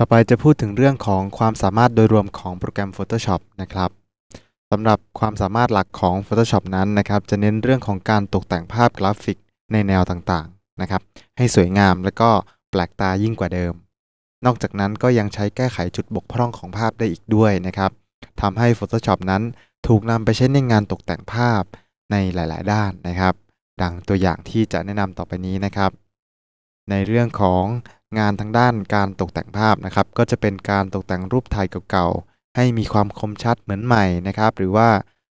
ต่อไปจะพูดถึงเรื่องของความสามารถโดยรวมของโปรแกรม Photoshop นะครับสำหรับความสามารถหลักของ Photoshop นั้นนะครับ จะเน้นเรื่องของการตกแต่งภาพกราฟิกในแนวต่างๆนะครับ ให้สวยงามและก็แปลกตายิ่งกว่าเดิม นอกจากนั้นก็ยังใช้แก้ไขจุดบกพร่องของภาพได้อีกด้วยนะครับทำให้ Photoshop นั้นถูกนำไปใช้ในงานตกแต่งภาพในหลาย ๆ ด้านนะครับ ดังตัวอย่างที่จะแนะนำต่อไปนี้นะครับ ในเรื่องของงานทางด้านการตกแต่งภาพนะครับ ก็จะเป็นการตกแต่งรูปถ่ายเก่าๆให้มีความคมชัดเหมือนใหม่นะครับ หรือว่า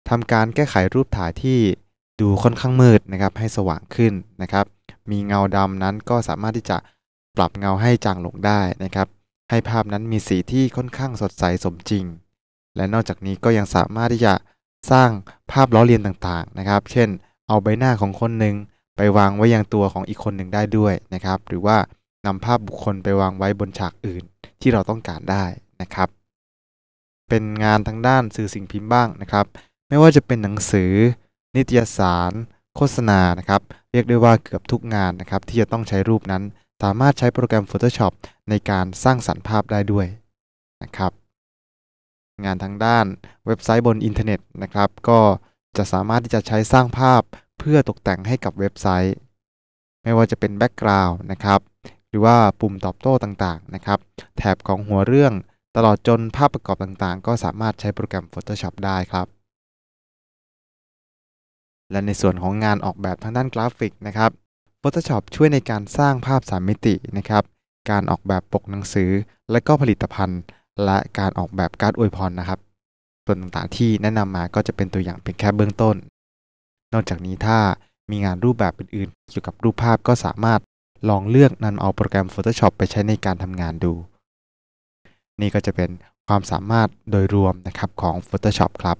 ทำการแก้ไขรูปถ่ายที่ดูค่อนข้างมืดนะครับ ให้สว่างขึ้นนะครับ มีเงาดำนั้นก็สามารถที่จะปรับเงาให้จางลงได้นะครับ ให้ภาพนั้นมีสีที่ค่อนข้างสดใสสมจริง และนอกจากนี้ก็ยังสามารถที่จะสร้างภาพล้อเลียนต่างๆนะครับ เช่น เอาใบหน้าของคนหนึ่งไปวางไว้ยังตัวของอีกคนหนึ่งได้ด้วยนะครับ หรือว่านำภาพบุคคลไปวางไว้บนฉากอื่น ที่เราต้องการได้นะครับ เป็นงานทางด้านสื่อสิ่งพิมพ์บ้างนะครับ ไม่ว่าจะเป็นหนังสือ นิตยสาร โฆษณานะครับ เรียกได้ว่าเกือบทุกงานนะครับ ที่จะต้องใช้รูปนั้น สามารถใช้โปรแกรม Photoshop ในการสร้างสรรค์ภาพได้ด้วยนะครับ งานทางด้านเว็บไซต์บนอินเทอร์เน็ตนะครับ ก็จะสามารถที่จะใช้สร้างภาพเพื่อตกแต่งให้กับเว็บไซต์ ไม่ว่าจะเป็นแบ็กกราวน์นะครับหรือว่าปุ่มตอบโต้ต่างๆ นะครับแถบของหัวเรื่องตลอดจนภาพประกอบต่างๆ ก็สามารถใช้โปรแกรม Photoshop ได้ครับ และในส่วนของงานออกแบบทางด้านกราฟิกนะครับ Photoshop ช่วยในการสร้างภาพสมมิตินะครับ การออกแบบปกหนังสือและก็ผลิตภัณฑ์ และการออกแบบการ์ดอวยพรนะครับ ส่วนต่างๆที่แนะนำมาก็จะเป็นตัวอย่างเพียงแค่เบื้องต้น นอกจากนี้ถ้ามีงานรูปแบบอื่นๆเกี่ยวกับรูปภาพก็สามารถลองเลือกนำเอาโปรแกรม Photoshop ไปใช้ในการทำงานดู นี่ก็จะเป็นความสามารถโดยรวมนะครับของ Photoshop ครับ